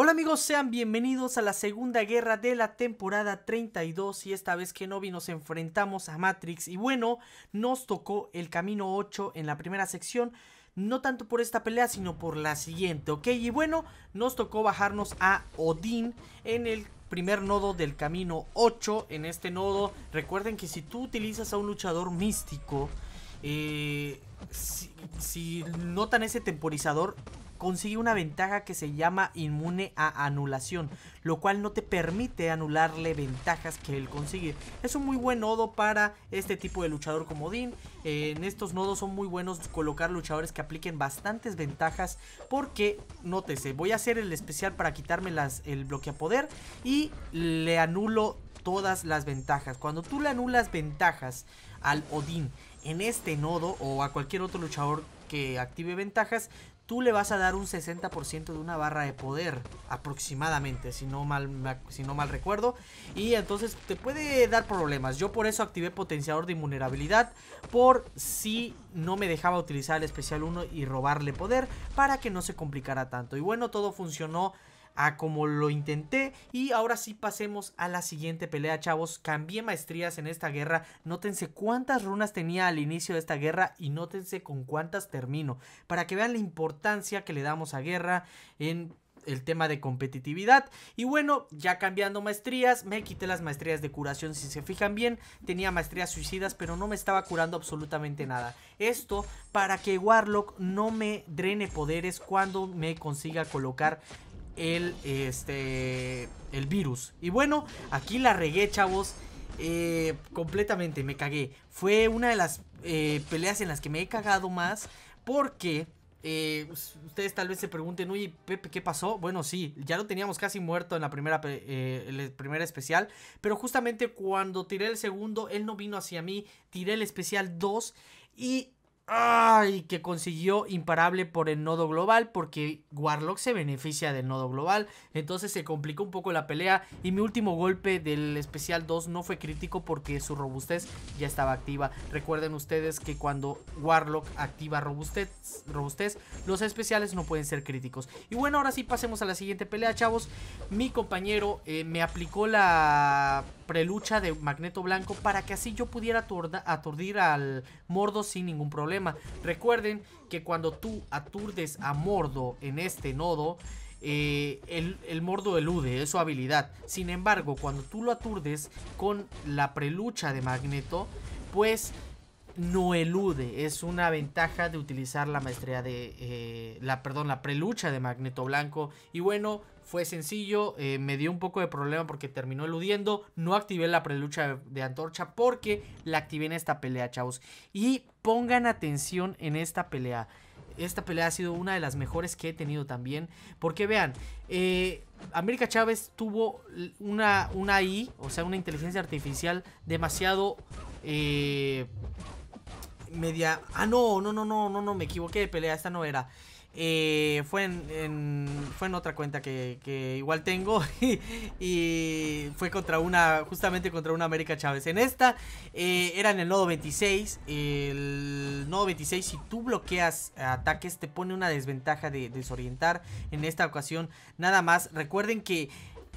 Hola amigos, sean bienvenidos a la segunda guerra de la temporada 32 y esta vez que vi nos enfrentamos a Matrix y bueno, nos tocó el camino 8 en la primera sección, no tanto por esta pelea sino por la siguiente, ok, y bueno, nos tocó bajarnos a Odín en el primer nodo del camino 8, en este nodo recuerden que si tú utilizas a un luchador místico, eh, si notan ese temporizador consigue una ventaja que se llama inmune a anulación, lo cual no te permite anularle ventajas que él consigue. Es un muy buen nodo para este tipo de luchador como Odin, en estos nodos son muy buenos colocar luchadores que apliquen bastantes ventajas porque, nótese, voy a hacer el especial para quitarme bloque a poder y le anulo todas las ventajas. Cuando tú le anulas ventajas al Odín en este nodo o a cualquier otro luchador que active ventajas, tú le vas a dar un 60% de una barra de poder aproximadamente, si no, mal, si no mal recuerdo. Y entonces te puede dar problemas. Yo por eso activé potenciador de inmunerabilidad por si no me dejaba utilizar el especial 1 y robarle poder, para que no se complicara tanto. Y bueno, todo funcionó a como lo intenté. Y ahora sí pasemos a la siguiente pelea, chavos. Cambié maestrías en esta guerra. Nótense cuántas runas tenía al inicio de esta guerra y nótense con cuántas termino. Para que vean la importancia que le damos a guerra en el tema de competitividad. Y bueno, ya cambiando maestrías, me quité las maestrías de curación, si se fijan bien, tenía maestrías suicidas, pero no me estaba curando absolutamente nada. Esto para que Warlock no me drene poderes cuando me consiga colocar el, este, el virus. Y bueno, aquí la regué, chavos. Eh, completamente, me cagué. Fue una de las eh, peleas en las que me he cagado más porque... Eh, pues, ustedes tal vez se pregunten, oye, Pepe, ¿qué pasó? Bueno, sí, ya lo teníamos casi muerto en la primera, primera especial, pero justamente cuando tiré el segundo, él no vino hacia mí, tiré el especial 2 y y que consiguió imparable por el nodo global, porque Warlock se beneficia del nodo global, entonces se complicó un poco la pelea y mi último golpe del especial 2 no fue crítico porque su robustez ya estaba activa. Recuerden ustedes que cuando Warlock activa robustez, robustez los especiales no pueden ser críticos. Y bueno, ahora sí pasemos a la siguiente pelea, chavos. Mi compañero eh, me aplicó la prelucha de Magneto Blanco para que así yo pudiera aturdir al Mordo sin ningún problema. Recuerden que cuando tú aturdes a Mordo en este nodo, eh, el, Mordo elude, es su habilidad. Sin embargo, cuando tú lo aturdes con la prelucha de Magneto, pues no elude. Es una ventaja de utilizar la maestría de. Eh, la, perdón, la prelucha de Magneto Blanco. Y bueno, fue sencillo. Eh, me dio un poco de problema porque terminó eludiendo. No activé la prelucha de, Antorcha porque la activé en esta pelea, chavos. Y pongan atención en esta pelea esta pelea ha sido una de las mejores que he tenido también. Porque vean, eh, América Chávez tuvo una, una I, o sea, una inteligencia artificial demasiado eh, media... Ah, no, no, no, no, no, no, me equivoqué de pelea, esta no era. Eh, fue, en, fue en otra cuenta que, igual tengo y, fue contra una, justamente contra una América Chávez. En esta eh, era en el nodo 26. El nodo 26, si tú bloqueas ataques, te pone una desventaja de desorientar. En esta ocasión, nada más. Recuerden que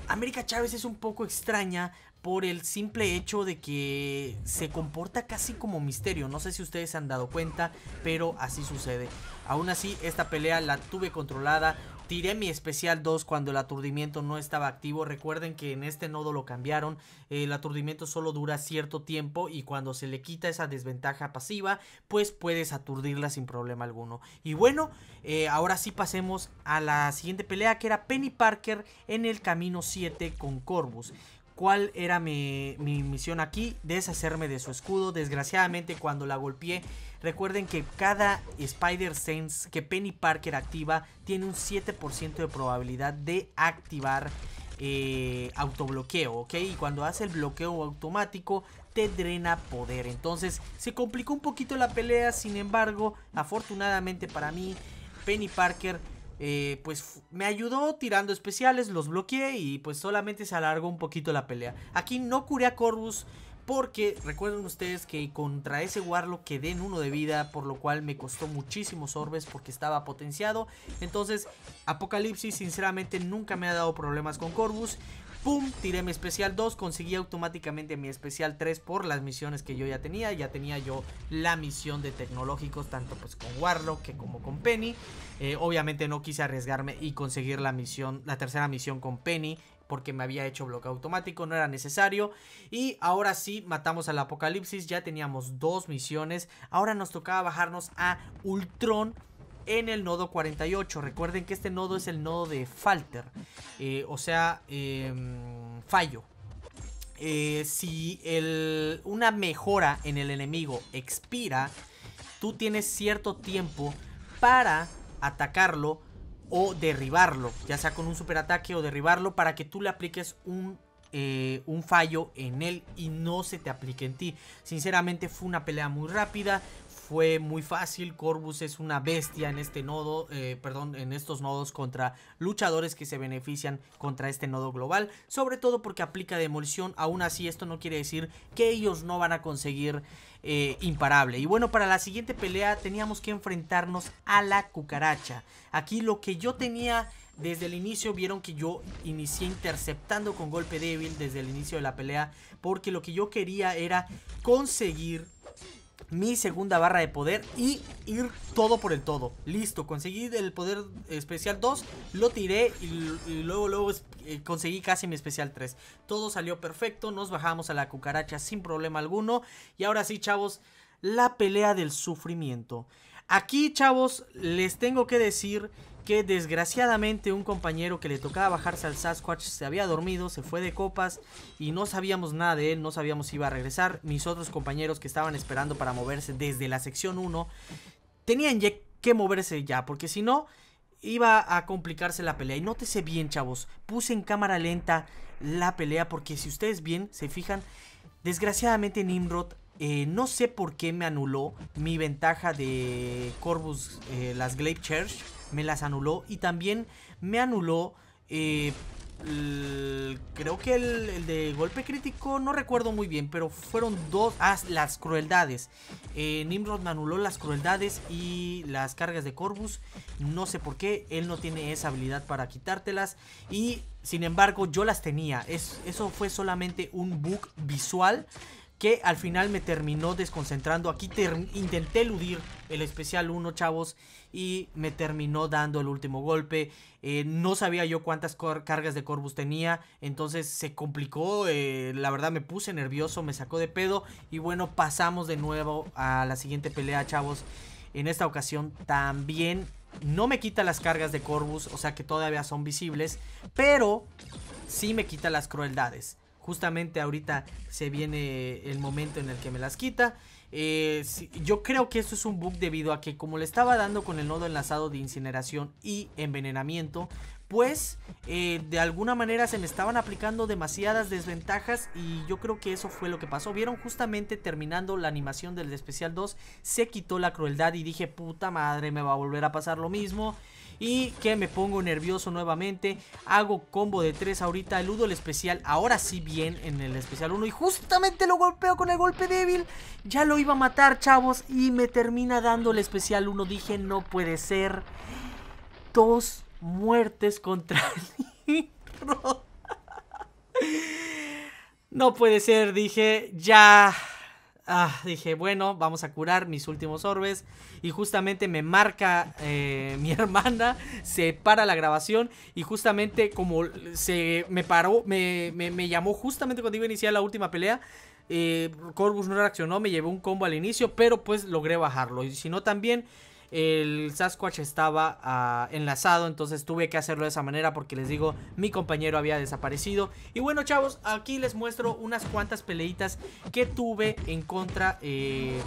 América Chávez es un poco extraña por el simple hecho de que se comporta casi como misterio. No sé si ustedes se han dado cuenta, pero así sucede. Aún así, esta pelea la tuve controlada. Tiré mi especial 2 cuando el aturdimiento no estaba activo. Recuerden que en este nodo lo cambiaron. El aturdimiento solo dura cierto tiempo y cuando se le quita esa desventaja pasiva, pues puedes aturdirla sin problema alguno. Y bueno, eh, ahora sí pasemos a la siguiente pelea que era Penny Parker en el camino 7 con Corvus cuál era mi, misión aquí, deshacerme de su escudo. Desgraciadamente cuando la golpeé, recuerden que cada Spider Sense que Penny Parker activa tiene un 7% de probabilidad de activar eh, autobloqueo, ¿ok? Y cuando hace el bloqueo automático te drena poder. Entonces se complicó un poquito la pelea, sin embargo, afortunadamente para mí, Penny Parker eh, pues me ayudó tirando especiales, los bloqueé y pues solamente se alargó un poquito la pelea. Aquí no curé a Corvus porque recuerden ustedes que contra ese Warlock quedé en uno de vida, por lo cual me costó muchísimos orbes porque estaba potenciado. Entonces, Apocalipsis sinceramente nunca me ha dado problemas con Corvus pum, tiré mi especial 2, conseguí automáticamente mi especial 3 por las misiones que yo ya tenía, ya tenía yo la misión de tecnológicos, tanto pues con Warlock que como con Penny, eh, obviamente no quise arriesgarme y conseguir la misión, la tercera misión con Penny, porque me había hecho bloque automático, no era necesario. Y ahora sí, matamos al apocalipsis, ya teníamos dos misiones. Ahora nos tocaba bajarnos a Ultron en el nodo 48. Recuerden que este nodo es el nodo de falter, eh, o sea, em, fallo. Eh, si el, una mejora en el enemigo expira, tú tienes cierto tiempo para atacarlo o derribarlo, ya sea con un superataque o derribarlo para que tú le apliques un eh, un fallo en él y no se te aplique en ti. Sinceramente fue una pelea muy rápida fue muy fácil. Corbus es una bestia en este nodo, eh, perdón, en estos nodos contra luchadores que se benefician contra este nodo global. Sobre todo porque aplica demolición. Aún así, esto no quiere decir que ellos no van a conseguir eh, imparable. Y bueno, para la siguiente pelea teníamos que enfrentarnos a la cucaracha. Aquí lo que yo tenía desde el inicio vieron que yo inicié interceptando con golpe débil desde el inicio de la pelea porque lo que yo quería era conseguir mi segunda barra de poder y ir todo por el todo. Listo, conseguí el poder especial 2, lo tiré y, luego, luego eh, conseguí casi mi especial 3. Todo salió perfecto, nos bajamos a la cucaracha sin problema alguno. Y ahora sí, chavos, la pelea del sufrimiento. Aquí, chavos, les tengo que decir que desgraciadamente un compañero que le tocaba bajarse al Sasquatch se había dormido, se fue de copas y no sabíamos nada de él, no sabíamos si iba a regresar. Mis otros compañeros que estaban esperando para moverse desde la sección 1 tenían que moverse ya, porque si no iba a complicarse la pelea. Y nótese bien, chavos, puse en cámara lenta la pelea porque si ustedes bien se fijan, desgraciadamente Nimrod eh, no sé por qué me anuló mi ventaja de Corvus, eh, las Glaive Church. Me las anuló. Y también me anuló... Eh, creo que el, de golpe crítico, no recuerdo muy bien, pero fueron dos. Ah, las crueldades. Nimrod Nimrod anuló las crueldades y las cargas de Corvus. No sé por qué, él no tiene esa habilidad para quitártelas. Y sin embargo, yo las tenía. Es, eso fue solamente un bug visual que al final me terminó desconcentrando. Aquí intenté eludir el especial 1, chavos, y me terminó dando el último golpe. Eh, no sabía yo cuántas cargas de Corvus tenía, entonces se complicó, eh, la verdad me puse nervioso, me sacó de pedo, y bueno, pasamos de nuevo a la siguiente pelea, chavos. En esta ocasión también no me quita las cargas de Corvus, o sea que todavía son visibles, pero sí me quita las crueldades justamente ahorita se viene el momento en el que me las quita. Eh, yo creo que esto es un bug debido a que como le estaba dando con el nodo enlazado de incineración y envenenamiento, pues eh, de alguna manera se me estaban aplicando demasiadas desventajas y yo creo que eso fue lo que pasó. Vieron justamente terminando la animación del especial 2, se quitó la crueldad y dije, puta madre, me va a volver a pasar lo mismo y que me pongo nervioso nuevamente. Hago combo de 3 ahorita, eludo el especial, ahora sí bien en el especial 1 y justamente lo golpeo con el golpe débil. Ya lo iba a matar, chavos, y me termina dando el especial 1. Dije, no puede ser. Dos muertes contra No puede ser, dije, ya Ah, dije, bueno, vamos a curar mis últimos orbes. Y justamente me marca eh, mi hermana, se para la grabación. Y justamente como se me paró, me, llamó justamente cuando iba a iniciar la última pelea. Eh, Corbus no reaccionó, me llevó un combo al inicio, pero pues logré bajarlo. Y si no, también el Sasquatch estaba ah, enlazado, entonces tuve que hacerlo de esa manera porque les digo, mi compañero había desaparecido. Y bueno chavos, aquí les muestro unas cuantas peleitas que tuve en contra eh,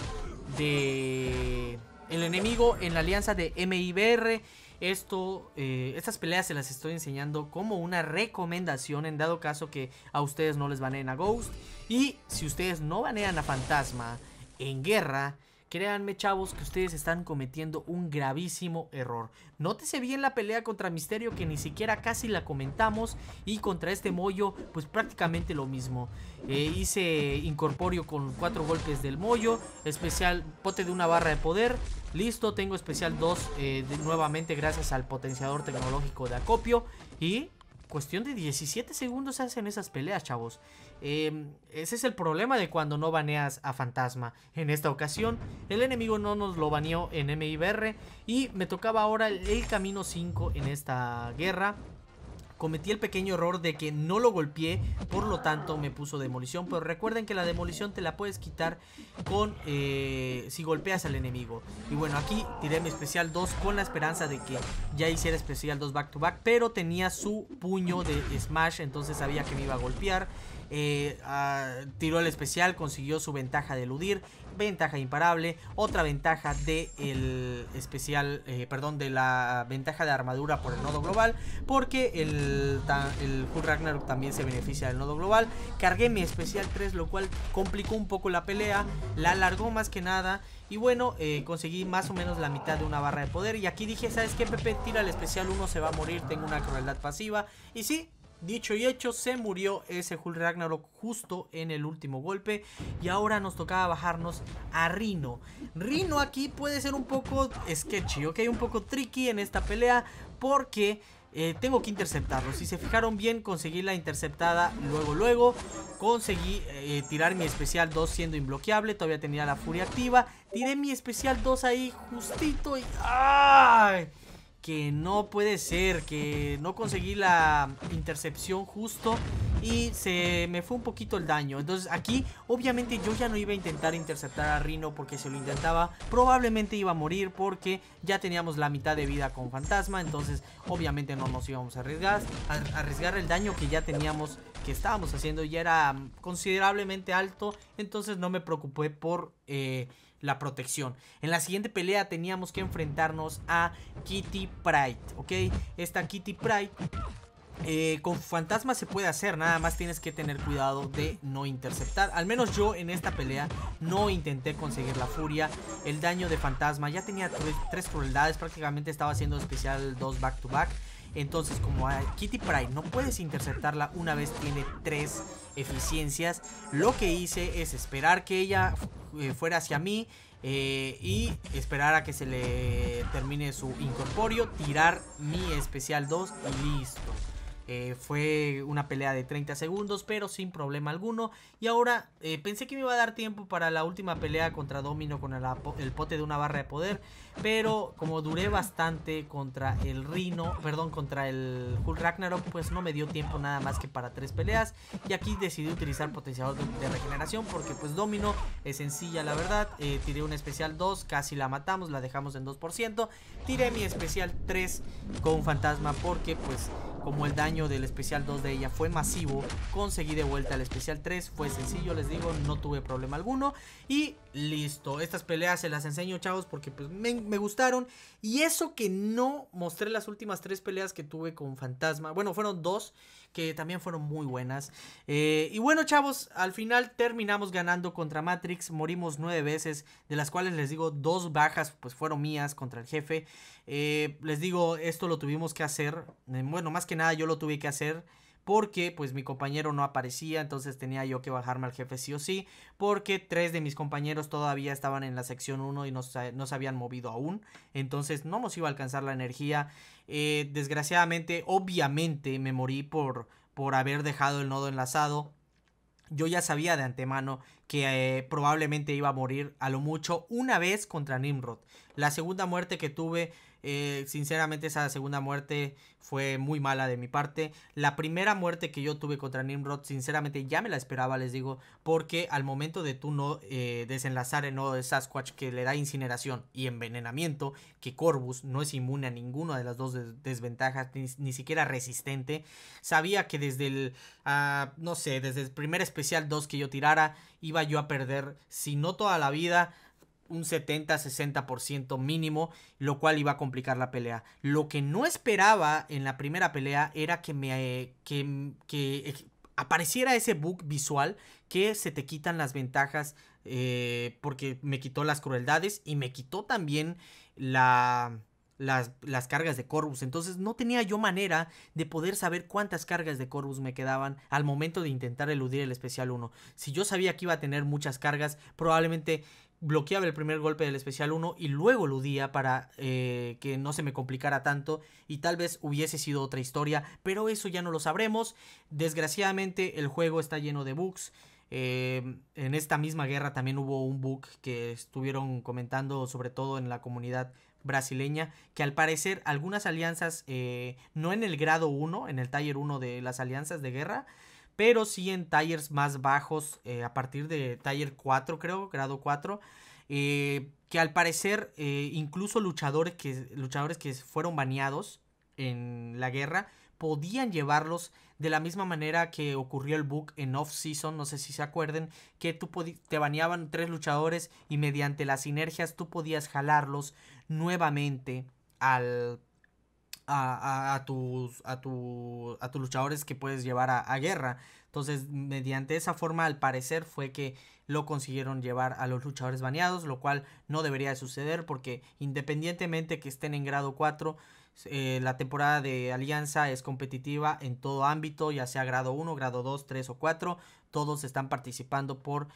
de el enemigo en la alianza de MIBR. Esto, eh, estas peleas se las estoy enseñando como una recomendación en dado caso que a ustedes no les baneen a Ghost. Y si ustedes no banean a Fantasma en guerra, Créanme, chavos, que ustedes están cometiendo un gravísimo error. Nótese bien la pelea contra Misterio, que ni siquiera casi la comentamos. Y contra este Moyo, pues prácticamente lo mismo. Eh, hice incorporio con cuatro golpes del Moyo. Especial pote de una barra de poder. Listo, tengo especial 2 eh, nuevamente gracias al potenciador tecnológico de acopio. Y cuestión de 17 segundos se hacen esas peleas, chavos. Em, ese es el problema de cuando no baneas a Fantasma. En esta ocasión, el enemigo no nos lo baneó en MIBR y me tocaba ahora el camino 5 en esta guerra cometí el pequeño error de que no lo golpeé, por lo tanto me puso demolición. Pero recuerden que la demolición te la puedes quitar con eh, si golpeas al enemigo. Y bueno, aquí tiré mi especial 2 con la esperanza de que ya hiciera especial 2 back to back, pero tenía su puño de smash, entonces sabía que me iba a golpear. Eh, tiró el especial, consiguió su ventaja de eludir, ventaja imparable, otra ventaja de el especial, eh, perdón, de la ventaja de armadura por el nodo global, porque el, el Ragnarok también se beneficia del nodo global. Cargué mi especial 3, lo cual complicó un poco la pelea, la alargó más que nada. Y bueno, eh, conseguí más o menos la mitad de una barra de poder. Y aquí dije, ¿sabes qué, Pepe? Tira el especial 1, se va a morir, tengo una crueldad pasiva. Y sí, Dicho y hecho, se murió ese Hulk Ragnarok justo en el último golpe. Y ahora nos tocaba bajarnos a Rino. Rino aquí puede ser un poco sketchy, ¿ok? Un poco tricky en esta pelea porque... Eh, tengo que interceptarlo, si se fijaron bien conseguí la interceptada luego luego Conseguí eh, tirar mi especial 2 siendo imbloqueable, todavía tenía la furia activa Tiré mi especial 2 ahí justito y... ¡Ay! que no puede ser, que no conseguí la intercepción justo y se me fue un poquito el daño. Entonces aquí obviamente yo ya no iba a intentar interceptar a Rino porque se lo intentaba probablemente iba a morir porque ya teníamos la mitad de vida con Fantasma. Entonces obviamente no nos íbamos a arriesgar, arriesgar el daño que ya teníamos que estábamos haciendo ya era mm, considerablemente alto, entonces no me preocupé por eh, la protección. En la siguiente pelea teníamos que enfrentarnos a Kitty Pride, ¿ok? Esta Kitty Pride eh, con fantasma se puede hacer, nada más tienes que tener cuidado de no interceptar. Al menos yo en esta pelea no intenté conseguir la furia, el daño de fantasma, ya tenía tres, crueldades, prácticamente estaba haciendo especial dos back to back. Entonces como a ah, Kitty Pride no puedes interceptarla una vez tiene tres eficiencias, lo que hice es esperar que ella eh, fuera hacia mí eh, y esperar a que se le termine su incorporio tirar mi especial 2 y listo. Eh, fue una pelea de 30 segundos, pero sin problema alguno. Y ahora eh, pensé que me iba a dar tiempo para la última pelea contra Domino con el, pote de una barra de poder. Pero como duré bastante contra el Rino, perdón, contra el Hulk Ragnarok, pues no me dio tiempo nada más que para tres peleas. Y aquí decidí utilizar potenciador de, regeneración porque pues Domino es sencilla la verdad. Eh, tiré una especial 2, casi la matamos, la dejamos en 2%. Tiré mi especial 3 con fantasma porque pues como el daño del especial 2 de ella fue masivo, conseguí de vuelta el especial 3, fue sencillo, les digo, no tuve problema alguno y listo, estas peleas se las enseño chavos porque pues, me, gustaron y eso que no mostré las últimas tres peleas que tuve con Fantasma, bueno fueron dos que también fueron muy buenas. Eh, y bueno, chavos, al final terminamos ganando contra Matrix. Morimos nueve veces, de las cuales les digo, dos bajas pues fueron mías contra el jefe. Eh, les digo, esto lo tuvimos que hacer. Eh, bueno, más que nada yo lo tuve que hacer porque pues mi compañero no aparecía, entonces tenía yo que bajarme al jefe sí o sí, porque tres de mis compañeros todavía estaban en la sección 1 y no, se habían movido aún, entonces no nos iba a alcanzar la energía. Eh, desgraciadamente, obviamente me morí por, por haber dejado el nodo enlazado. Yo ya sabía de antemano que probablemente iba a morir a lo mucho una vez contra Nimrod. La segunda muerte que tuve eh, sinceramente esa segunda muerte fue muy mala de mi parte. La primera muerte que yo tuve contra Nimrod, sinceramente ya me la esperaba, les digo, porque al momento de tú no eh, desenlazar el nodo de Sasquatch que le da incineración y envenenamiento, que Corvus no es inmune a ninguna de las dos desventajas, ni, siquiera resistente, sabía que desde el, ah, no sé, desde el primer especial 2 que yo tirara, iba yo a perder, si no toda la vida, un 70-60% mínimo, lo cual iba a complicar la pelea. Lo que no esperaba en la primera pelea era que me que, que apareciera ese bug visual que se te quitan las ventajas eh, porque me quitó las crueldades y me quitó también la, las, las, cargas de Corvus. Entonces no tenía yo manera de poder saber cuántas cargas de Corvus me quedaban al momento de intentar eludir el especial 1. Si yo sabía que iba a tener muchas cargas, probablemente bloqueaba el primer golpe del especial 1 y luego lo eludía para eh, que no se me complicara tanto y tal vez hubiese sido otra historia, pero eso ya no lo sabremos. Desgraciadamente el juego está lleno de bugs. Em, en esta misma guerra también hubo un bug que estuvieron comentando sobre todo en la comunidad brasileña, que al parecer algunas alianzas, eh, no en el grado 1, en el taller 1 de las alianzas de guerra, pero sí en tallers más bajos, eh, a partir de taller 4 creo, grado 4, eh, que al parecer eh, incluso luchadores que, luchadores que fueron baneados en la guerra podían llevarlos de la misma manera que ocurrió el book en off-season, no sé si se acuerden, que tú te baneaban tres luchadores y mediante las sinergias tú podías jalarlos nuevamente al a, tus, a, tu, a tus luchadores que puedes llevar a, guerra. Entonces, mediante esa forma, al parecer, fue que lo consiguieron llevar a los luchadores baneados, lo cual no debería de suceder porque independientemente que estén en grado 4, eh, la temporada de Alianza es competitiva en todo ámbito, ya sea grado 1, grado 2, 3 o 4, todos están participando por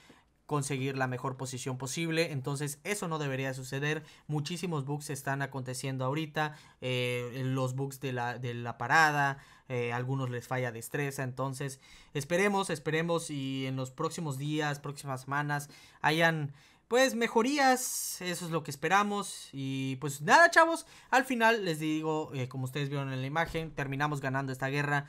conseguir la mejor posición posible. Entonces eso no debería suceder. Muchísimos bugs están aconteciendo ahorita. Eh, los bugs de la, parada. Eh, algunos les falla destreza. Entonces esperemos, esperemos y en los próximos días, próximas semanas hayan pues mejorías, eso es lo que esperamos. Y pues nada, chavos, al final les digo, eh, como ustedes vieron en la imagen, terminamos ganando esta guerra.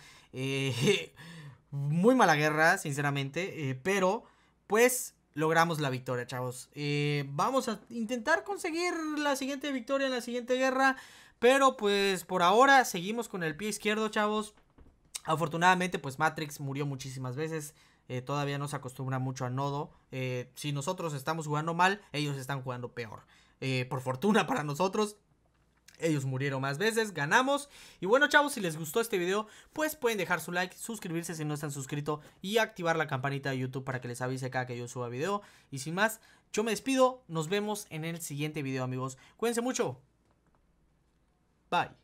muy mala guerra, sinceramente, pero pues logramos la victoria, chavos. Eh, vamos a intentar conseguir la siguiente victoria en la siguiente guerra. Pero pues por ahora seguimos con el pie izquierdo, chavos. Afortunadamente, pues Matrix murió muchísimas veces. Eh, todavía no se acostumbra mucho a Nodo. Eh, si nosotros estamos jugando mal, ellos están jugando peor. por fortuna para nosotros, ellos murieron más veces, ganamos. Y bueno, chavos, si les gustó este video, pues pueden dejar su like, suscribirse si no están suscritos y activar la campanita de YouTube para que les avise cada que yo suba video. Y sin más, yo me despido. Nos vemos en el siguiente video, amigos. Cuídense mucho. Bye.